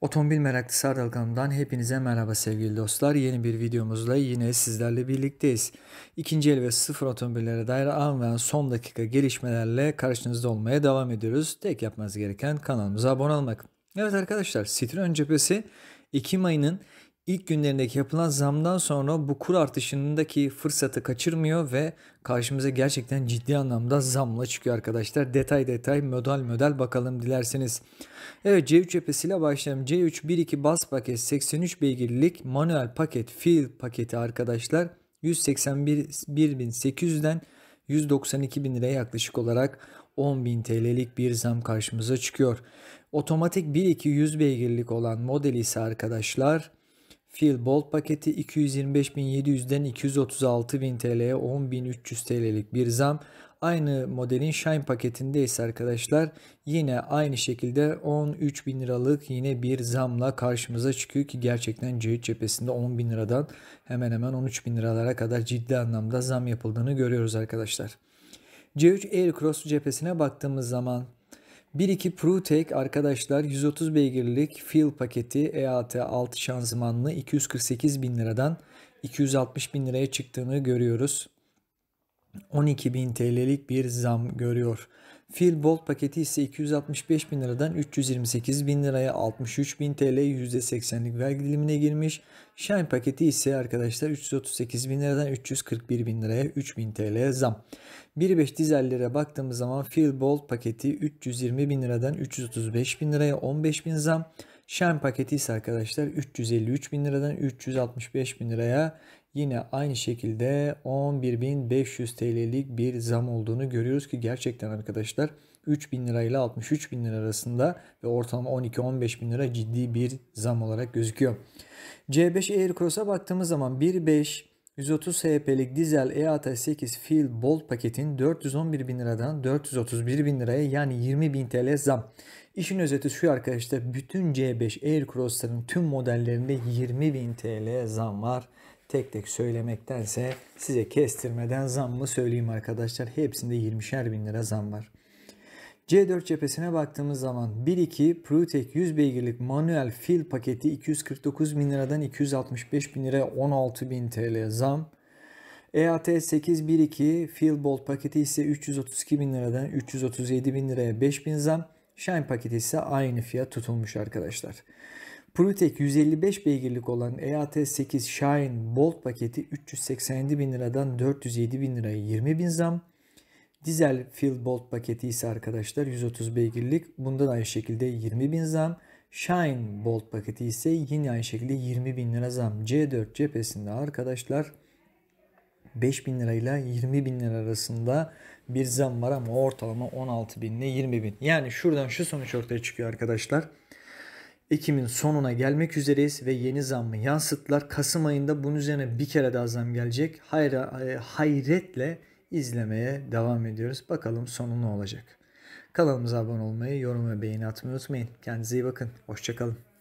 Otomobil meraklısı Ardal kanalından hepinize merhaba sevgili dostlar. Yeni bir videomuzla yine sizlerle birlikteyiz. İkinci el ve sıfır otomobillere dair an ve son dakika gelişmelerle karşınızda olmaya devam ediyoruz. Tek yapmanız gereken kanalımıza abone olmak. Evet arkadaşlar Citroen cephesi Ekim ayının İlk günlerindeki yapılan zamdan sonra bu kur artışındaki fırsatı kaçırmıyor ve karşımıza gerçekten ciddi anlamda zamla çıkıyor arkadaşlar. Detay detay model model bakalım dilerseniz. Evet C3 cephesiyle başlayalım. C3 12 bas paket 83 beygirlik manuel paket fiil paketi arkadaşlar. 181.800'den 192.000 liraya yaklaşık olarak 10.000 TL'lik bir zam karşımıza çıkıyor. Otomatik 1 100 beygirlik olan model ise arkadaşlar Fiil Bolt paketi 225.700'den 236.000 TL'ye 10.300 TL'lik bir zam. Aynı modelin Shine paketinde ise arkadaşlar yine aynı şekilde 13.000 liralık yine bir zamla karşımıza çıkıyor ki gerçekten C3 cephesinde 10.000 liradan hemen hemen 13.000 liralara kadar ciddi anlamda zam yapıldığını görüyoruz arkadaşlar. C3 Aircross cephesine baktığımız zaman 1.2 ProTech arkadaşlar 130 beygirlik fuel paketi EAT 6 şanzımanlı 248 bin liradan 260 bin liraya çıktığını görüyoruz. 12.000 TL'lik bir zam görüyor. Fil Bolt paketi ise 265 bin liradan 328 bin liraya 63 bin TL %80'lik vergi dilimine girmiş. Shine paketi ise arkadaşlar 338 bin liradan 341 bin liraya 3 bin TL zam. 1.5 dizellere baktığımız zaman Fil Bolt paketi 320 bin liradan 335 bin liraya 15 bin zam. Shine paketi ise arkadaşlar 353 bin liradan 365 bin liraya Yine aynı şekilde 11.500 TL'lik bir zam olduğunu görüyoruz ki gerçekten arkadaşlar 3000 lira ile 63 lira arasında ve ortalama 12 15000 lira ciddi bir zam olarak gözüküyor. C5 Aircross'a baktığımız zaman 1.5 130 HP'lik dizel EAT 8 Fuel Bolt paketin 411 bin liradan 431 bin liraya yani 20 bin TL zam. İşin özeti şu arkadaşlar bütün C5 Aircross'ların tüm modellerinde 20 bin TL zam var tek tek söylemektense size kestirmeden zam mı söyleyeyim arkadaşlar. Hepsinde 20'şer bin lira zam var. C4 cephesine baktığımız zaman 1.2 Prutek 100 beygirlik manuel fil paketi 249 bin liradan 265 bin liraya 16 bin TL zam. EAT 812 bolt paketi ise 332 bin liradan 337 bin liraya 5 bin zam. Shine paketi ise aynı fiyat tutulmuş arkadaşlar. PruTek 155 beygirlik olan EAT8 Shine Bolt paketi 387 bin liradan 407 bin liraya 20 bin zam. Dizel Field Bolt paketi ise arkadaşlar 130 beygirlik. Bundan aynı şekilde 20 bin zam. Shine Bolt paketi ise yine aynı şekilde 20 bin lira zam. C4 cephesinde arkadaşlar 5 bin lirayla 20 bin lira arasında bir zam var ama ortalama 16 bin ile 20 bin. Yani şuradan şu sonuç ortaya çıkıyor Arkadaşlar Ekim'in sonuna gelmek üzereyiz ve yeni zammı yansıtlar Kasım ayında bunun üzerine bir kere daha zam gelecek. Hayra, e, hayretle izlemeye devam ediyoruz. Bakalım sonu ne olacak. Kanalımıza abone olmayı, yorum ve beğeni atmayı unutmayın. Kendinize iyi bakın. Hoşçakalın.